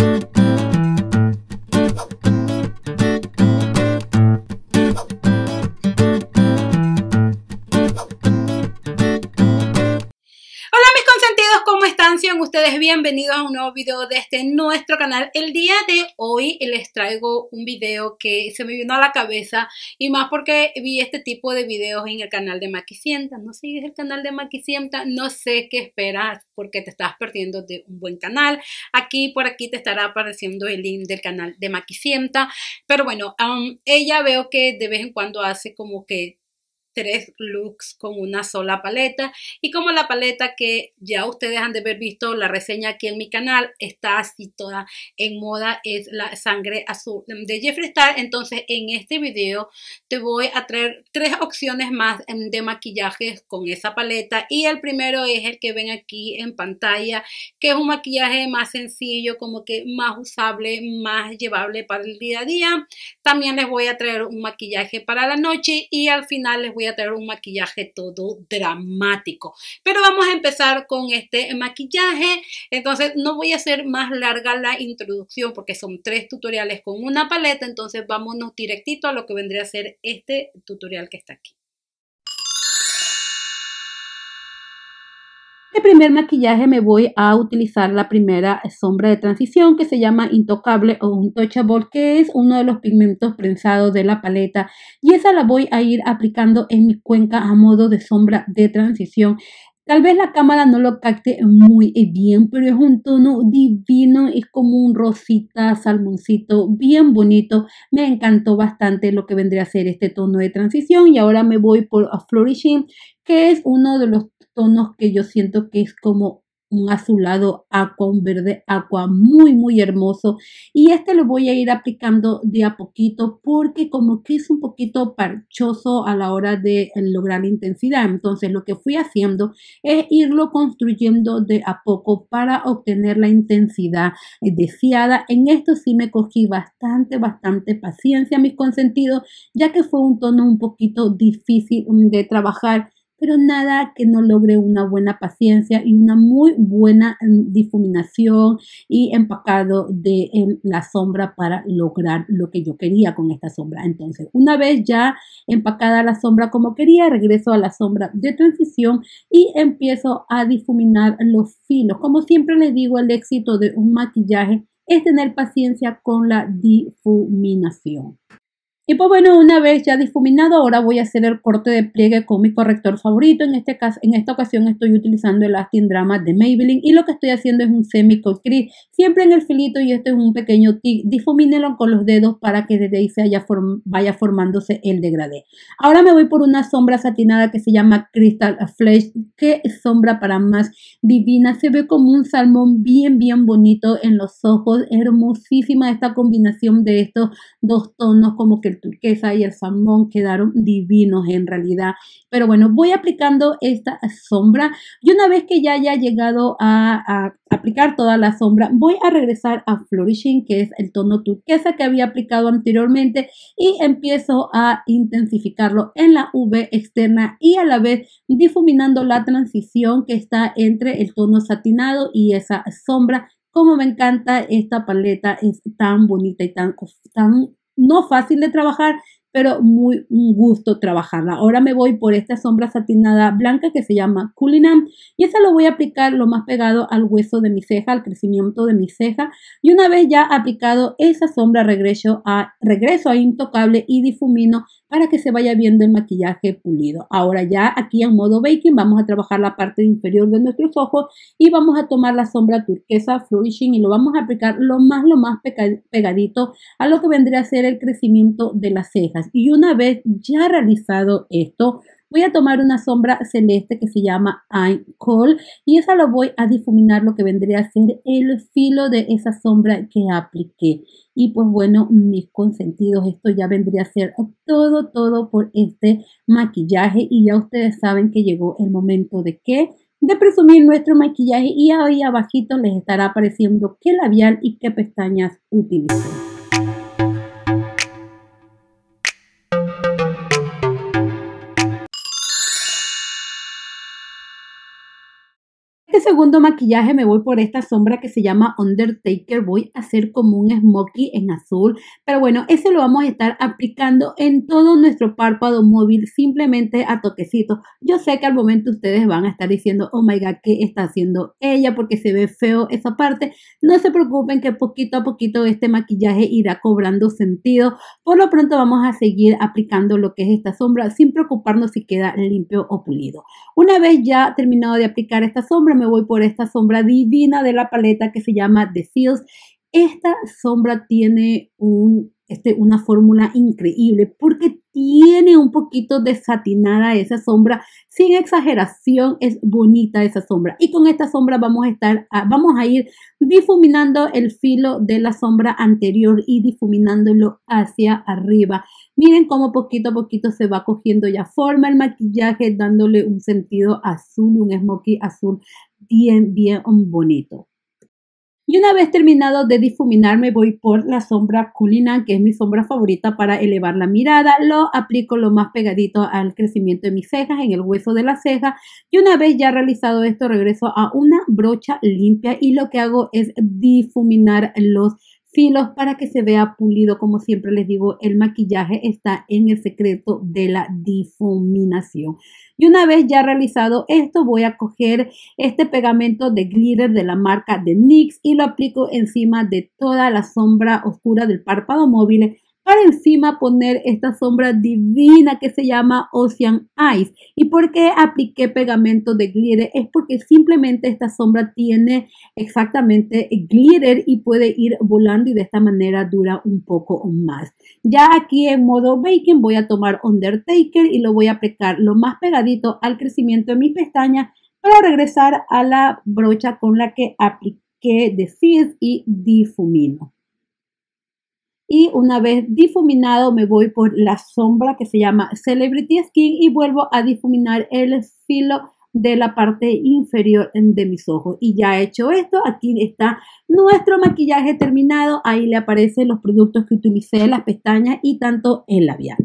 Thank you. bienvenidos a un nuevo video de este nuestro canal. El día de hoy les traigo un video que se me vino a la cabeza y más porque vi este tipo de videos en el canal de Maquisienta. No sigues el canal de Maquisienta, no sé qué esperas porque te estás perdiendo de un buen canal. Aquí por aquí te estará apareciendo el link del canal de Maquisienta. Pero bueno, ella veo que de vez en cuando hace como que tres looks con una sola paleta y como la paleta que ya ustedes han de haber visto la reseña aquí en mi canal está así toda en moda es la sangre azul de Jeffree Star entonces en este video te voy a traer tres opciones más em, de maquillajes con esa paleta y el primero es el que ven aquí en pantalla que es un maquillaje más sencillo como que más usable más llevable para el día a día también les voy a traer un maquillaje para la noche y al final les voy a a traer un maquillaje todo dramático. Pero vamos a empezar con este maquillaje. Entonces no voy a hacer más larga la introducción porque son tres tutoriales con una paleta. Entonces vámonos directito a lo que vendría a ser este tutorial que está aquí. El este primer maquillaje me voy a utilizar la primera sombra de transición que se llama Intocable o Untouchable, que es uno de los pigmentos prensados de la paleta y esa la voy a ir aplicando en mi cuenca a modo de sombra de transición. Tal vez la cámara no lo capte muy eh, bien, pero es un tono divino, es como un rosita, salmoncito, bien bonito. Me encantó bastante lo que vendría a ser este tono de transición y ahora me voy por a Flourishing, que es uno de los tonos que yo siento que es como un azulado aqua, un verde aqua muy, muy hermoso. Y este lo voy a ir aplicando de a poquito porque como que es un poquito parchoso a la hora de eh, lograr la intensidad. Entonces lo que fui haciendo es irlo construyendo de a poco para obtener la intensidad eh, deseada. En esto sí me cogí bastante, bastante paciencia, mis consentidos, ya que fue un tono un poquito difícil de trabajar pero nada que no logre una buena paciencia y una muy buena mm, difuminación y empacado de la sombra para lograr lo que yo quería con esta sombra. Entonces, una vez ya empacada la sombra como quería, regreso a la sombra de transición y empiezo a difuminar los filos. Como siempre les digo, el éxito de un maquillaje es tener paciencia con la difuminación. Y pues bueno, una vez ya difuminado, ahora voy a hacer el corte de pliegue con mi corrector favorito. En, este caso, en esta ocasión estoy utilizando el Astin Drama de Maybelline y lo que estoy haciendo es un semi crease siempre en el filito y este es un pequeño tic. Difumínelo con los dedos para que desde ahí vaya formándose el degradé. Ahora me voy por una sombra satinada que se llama Crystal Flesh. Qué sombra para más divina. Se ve como un salmón bien, bien bonito en los ojos. Hermosísima esta combinación de estos dos tonos como que el turquesa y el salmón quedaron divinos en realidad. Pero bueno, voy aplicando esta sombra y una vez que ya haya llegado a, aplicar toda la sombra, voy a regresar a Flourishing, que es el tono turquesa que había aplicado anteriormente y empiezo a intensificarlo en la V externa y a la vez difuminando la transición que está entre el tono satinado y esa sombra como me encanta esta paleta, es tan bonita y tan, tan no fácil de trabajar, pero muy un gusto trabajarla. Ahora me voy por esta sombra satinada blanca que se llama Cullinan y esa lo voy a aplicar lo más pegado al hueso de mi ceja, al crecimiento de mi ceja y una vez ya aplicado esa sombra regreso a, regreso a Intocable y difumino para que se vaya viendo el maquillaje pulido. Ahora ya aquí en modo baking vamos a trabajar la parte inferior de nuestros ojos y vamos a tomar la sombra turquesa Flourishing y lo vamos a aplicar lo más lo más pegadito a lo que vendría a ser el crecimiento de la ceja. Y una vez ya realizado esto, voy a tomar una sombra celeste que se llama I'm Call y esa lo voy a difuminar lo que vendría a ser el filo de esa sombra que apliqué. Y pues bueno, mis consentidos, esto ya vendría a ser todo, todo por este maquillaje y ya ustedes saben que llegó el momento de que de presumir nuestro maquillaje y ahí abajito les estará apareciendo qué labial y qué pestañas utilicé. maquillaje me voy por esta sombra que se llama Undertaker. Voy a hacer como un smokey en azul. Pero bueno, eso lo vamos a estar aplicando en todo nuestro párpado móvil, simplemente a toquecitos. Yo sé que al momento ustedes van a estar diciendo, oh my god, ¿qué está haciendo ella? Porque se ve feo esa parte. No se preocupen que poquito a poquito este maquillaje irá cobrando sentido. Por lo pronto vamos a seguir aplicando lo que es esta sombra sin preocuparnos si queda limpio o pulido. Una vez ya terminado de aplicar esta sombra, me voy por esta sombra divina de la paleta que se llama The Seals. Esta sombra tiene este, una fórmula increíble porque tiene un poquito de satinada esa sombra. Sin exageración, es bonita esa sombra. Y con esta sombra vamos a, estar, vamos a ir difuminando el filo de la sombra anterior y difuminándolo hacia arriba. Miren cómo poquito a poquito se va cogiendo ya forma el maquillaje, dándole un sentido azul, un smokey azul bien, bien bonito. Y una vez terminado de difuminarme, voy por la sombra Culina, que es mi sombra favorita para elevar la mirada. Lo aplico lo más pegadito al crecimiento de mis cejas, en el hueso de la ceja. Y una vez ya realizado esto, regreso a una brocha limpia y lo que hago es difuminar los filos para que se vea pulido. Como siempre les digo, el maquillaje está en el secreto de la difuminación. Y una vez ya realizado esto, voy a coger este pegamento de glitter de la marca de NYX y lo aplico encima de toda la sombra oscura del párpado móvil para encima poner esta sombra divina que se llama Ocean Eyes. ¿Y por qué apliqué pegamento de glitter? Es porque simplemente esta sombra tiene exactamente glitter y puede ir volando y de esta manera dura un poco más. Ya aquí en modo baking voy a tomar Undertaker y lo voy a aplicar lo más pegadito al crecimiento de mi pestaña para regresar a la brocha con la que apliqué de Fizz y difumino y una vez difuminado me voy por la sombra que se llama Celebrity Skin y vuelvo a difuminar el filo de la parte inferior de mis ojos y ya he hecho esto aquí está nuestro maquillaje terminado ahí le aparecen los productos que utilicé las pestañas y tanto el labial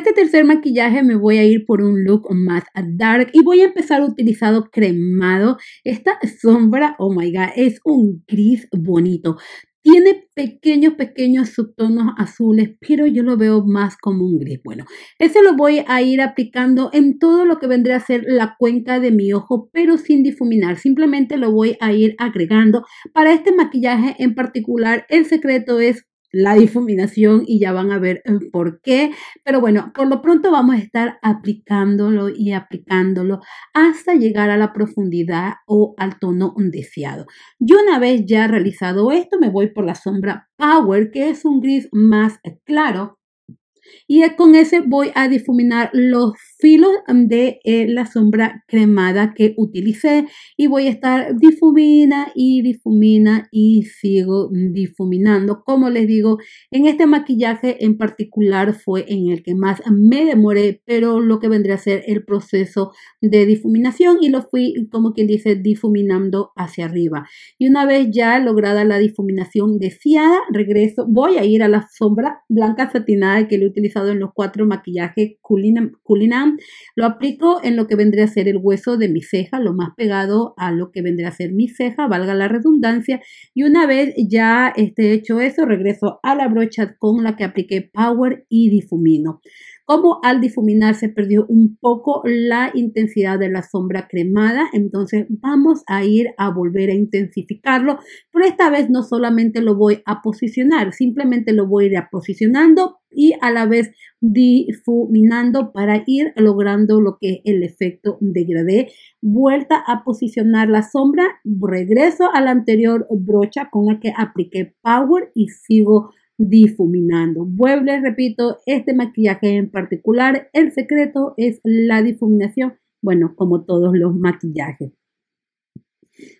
este tercer maquillaje me voy a ir por un look más dark y voy a empezar utilizando cremado. Esta sombra, oh my god, es un gris bonito. Tiene pequeños, pequeños subtonos azules, pero yo lo veo más como un gris. Bueno, ese lo voy a ir aplicando en todo lo que vendría a ser la cuenca de mi ojo, pero sin difuminar. Simplemente lo voy a ir agregando. Para este maquillaje en particular, el secreto es la difuminación y ya van a ver eh, por qué. Pero bueno, por lo pronto vamos a estar aplicándolo y aplicándolo hasta llegar a la profundidad o al tono deseado. Yo una vez ya realizado esto, me voy por la sombra Power, que es un gris más claro y con ese voy a difuminar los filos de eh, la sombra cremada que utilicé y voy a estar difumina y difumina y sigo difuminando. Como les digo, en este maquillaje en particular fue en el que más me demoré, pero lo que vendría a ser el proceso de difuminación y lo fui como quien dice difuminando hacia arriba. Y una vez ya lograda la difuminación deseada, regreso, voy a ir a la sombra blanca satinada que le utilicé utilizado en los cuatro maquillajes culinam lo aplico en lo que vendría a ser el hueso de mi ceja, lo más pegado a lo que vendría a ser mi ceja, valga la redundancia. Y una vez ya esté hecho eso, regreso a la brocha con la que apliqué Power y difumino como al difuminar se perdió un poco la intensidad de la sombra cremada, entonces vamos a ir a volver a intensificarlo, pero esta vez no solamente lo voy a posicionar, simplemente lo voy a ir a posicionando y a la vez difuminando para ir logrando lo que es el efecto degradé. Vuelta a posicionar la sombra, regreso a la anterior brocha con la que apliqué power y sigo difuminando. Vuelvo repito, este maquillaje en particular, el secreto es la difuminación, bueno, como todos los maquillajes.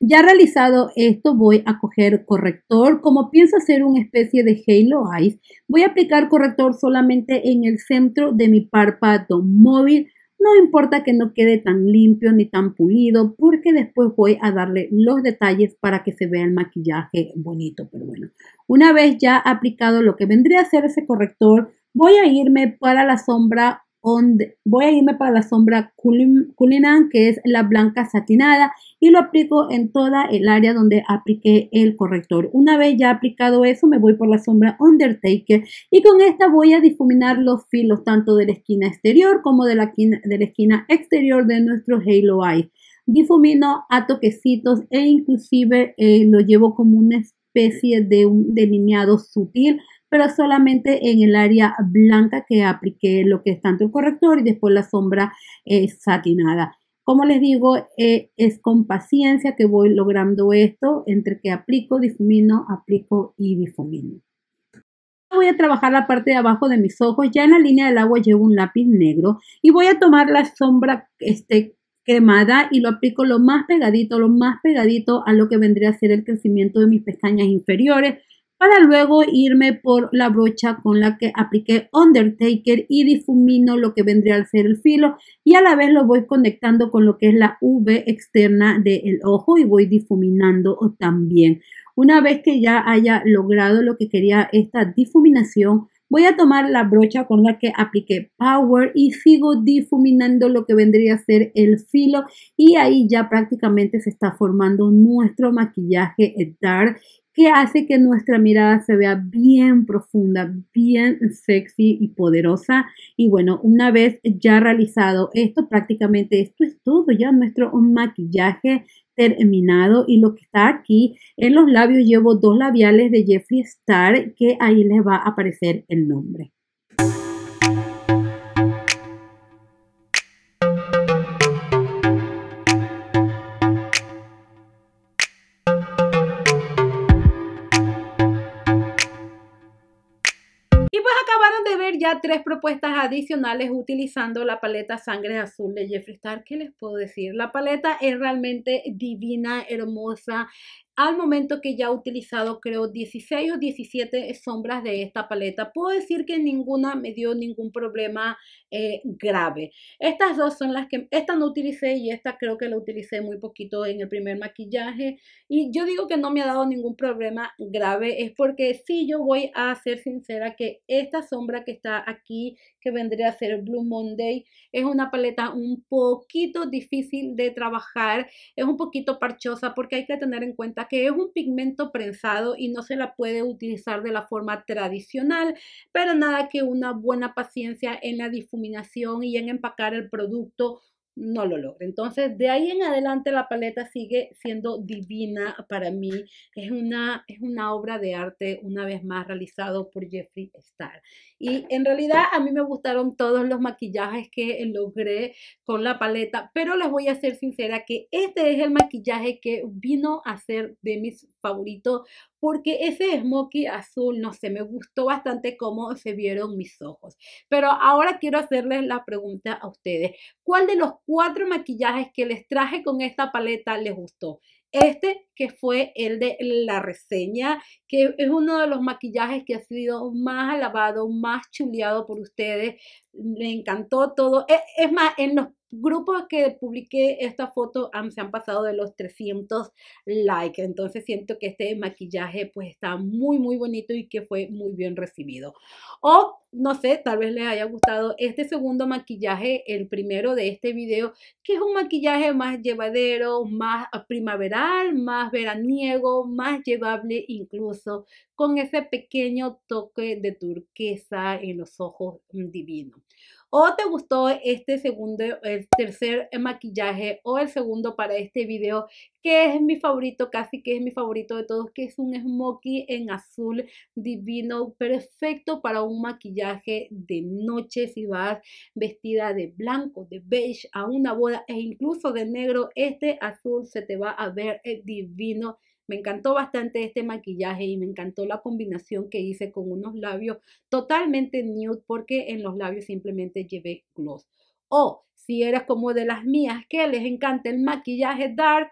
Ya realizado esto, voy a coger corrector. Como pienso hacer una especie de Halo Eyes, voy a aplicar corrector solamente en el centro de mi párpado móvil no importa que no quede tan limpio ni tan pulido, porque después voy a darle los detalles para que se vea el maquillaje bonito. Pero bueno, una vez ya aplicado lo que vendría a ser ese corrector, voy a irme para la sombra voy a irme para la sombra Cullinan, que es la blanca satinada, y lo aplico en toda el área donde apliqué el corrector. Una vez ya aplicado eso, me voy por la sombra Undertaker y con esta voy a difuminar los filos tanto de la esquina exterior como de la, de la esquina exterior de nuestro Halo Eye. Difumino a toquecitos e inclusive eh, lo llevo como una especie de un delineado sutil pero solamente en el área blanca que apliqué lo que es tanto el corrector y después la sombra eh, satinada. Como les digo, eh, es con paciencia que voy logrando esto entre que aplico, difumino, aplico y difumino. Voy a trabajar la parte de abajo de mis ojos. Ya en la línea del agua llevo un lápiz negro y voy a tomar la sombra este, quemada y lo aplico lo más pegadito, lo más pegadito a lo que vendría a ser el crecimiento de mis pestañas inferiores para luego irme por la brocha con la que apliqué Undertaker y difumino lo que vendría a ser el filo y a la vez lo voy conectando con lo que es la V externa del ojo y voy difuminando también. Una vez que ya haya logrado lo que quería esta difuminación, voy a tomar la brocha con la que apliqué Power y sigo difuminando lo que vendría a ser el filo y ahí ya prácticamente se está formando nuestro maquillaje dark que hace que nuestra mirada se vea bien profunda, bien sexy y poderosa. Y bueno, una vez ya realizado esto, prácticamente esto es todo, ya nuestro maquillaje terminado y lo que está aquí en los labios llevo dos labiales de Jeffree Star que ahí les va a aparecer el nombre. tres propuestas adicionales utilizando la paleta Sangre Azul de Jeffree Star. ¿Qué les puedo decir? La paleta es realmente divina, hermosa, al momento que ya he utilizado creo 16 o 17 sombras de esta paleta. Puedo decir que ninguna me dio ningún problema eh, grave. Estas dos son las que, esta no utilicé y esta creo que la utilicé muy poquito en el primer maquillaje. Y yo digo que no me ha dado ningún problema grave, es porque si yo voy a ser sincera que esta sombra que está aquí, que vendría a ser Blue Monday, es una paleta un poquito difícil de trabajar, es un poquito parchosa porque hay que tener en cuenta que es un pigmento prensado y no se la puede utilizar de la forma tradicional, pero nada que una buena paciencia en la difuminación y en empacar el producto no lo logré. Entonces, de ahí en adelante la paleta sigue siendo divina para mí. Es una, es una obra de arte, una vez más, realizado por Jeffree Star. Y en realidad a mí me gustaron todos los maquillajes que logré con la paleta, pero les voy a ser sincera que este es el maquillaje que vino a ser de mis favoritos porque ese smokey azul, no sé, me gustó bastante cómo se vieron mis ojos. Pero ahora quiero hacerles la pregunta a ustedes. ¿Cuál de los cuatro maquillajes que les traje con esta paleta les gustó? Este que fue el de la reseña, que es uno de los maquillajes que ha sido más alabado, más chuleado por ustedes le encantó todo. E, es, más, en los grupos que publiqué esta foto se han pasado de los 300 likes, entonces siento que este maquillaje pues está muy muy bonito y que fue muy bien recibido. O no sé, tal vez les haya gustado este segundo maquillaje, el primero de este video, que es un maquillaje más llevadero, más ah, primaveral, más veraniego, más llevable incluso con ese pequeño toque de turquesa en los ojos mm, divino. ¿O te gustó este segundo, el tercer maquillaje o el segundo para este video que es mi favorito, casi que es mi favorito de todos, que es un smokey en azul divino, perfecto para un maquillaje de noche si vas vestida de blanco, de beige a una boda e incluso de negro, este azul se te va a ver eh, divino me encantó bastante este maquillaje y me encantó la combinación que hice con unos labios totalmente nude porque en los labios simplemente llevé gloss. O si eres como de las mías que les encanta el maquillaje dark,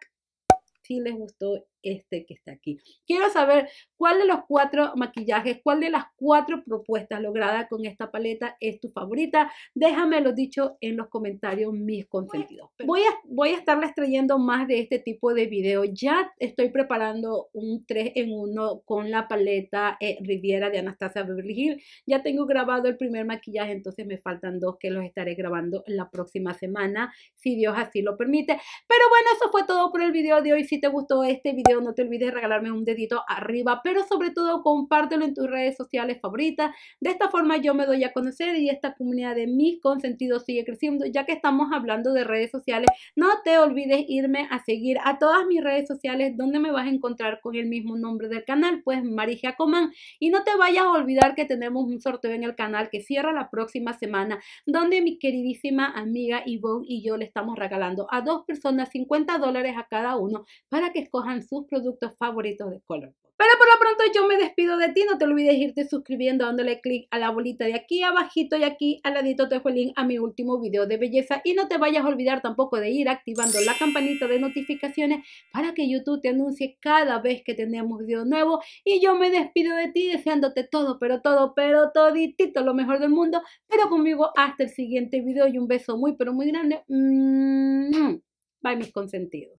si les gustó este que está aquí. Quiero saber cuál de los cuatro maquillajes, cuál de las cuatro propuestas logradas con esta paleta es tu favorita. Déjamelo dicho en los comentarios, mis consentidos. Voy a, estarles trayendo más de este tipo de video. Ya estoy preparando un 3 en 1 con la paleta eh, Riviera de Anastasia Beverly Hills. Ya tengo grabado el primer maquillaje, entonces me faltan dos que los estaré grabando la próxima semana, si Dios así lo permite. Pero bueno, eso fue todo video de hoy. Si te gustó este video, no te olvides regalarme un dedito arriba, pero sobre todo compártelo en tus redes sociales favoritas. De esta forma yo me doy a conocer y esta comunidad de mis consentidos sigue creciendo. Ya que estamos hablando de redes sociales, no te olvides irme a seguir a todas mis redes sociales donde me vas a encontrar con el mismo nombre del canal, pues Marija Comán. Y no te vayas a olvidar que tenemos un sorteo en el canal que cierra la próxima semana, donde mi queridísima amiga Ivonne y yo le estamos regalando a dos personas 50 dólares a cada uno para que escojan sus productos favoritos de Color. Pero por lo pronto yo me despido de ti, no te olvides irte suscribiendo dándole click a la bolita de aquí abajito y aquí al ladito te dejo el link a mi último video de belleza y no te vayas a olvidar tampoco de ir activando la campanita de notificaciones para que YouTube te anuncie cada vez que tenemos video nuevo y yo me despido de ti deseándote todo, pero todo, pero toditito lo mejor del mundo, pero conmigo hasta el siguiente video y un beso muy pero muy grande. Mm, mm. Bye mis consentidos.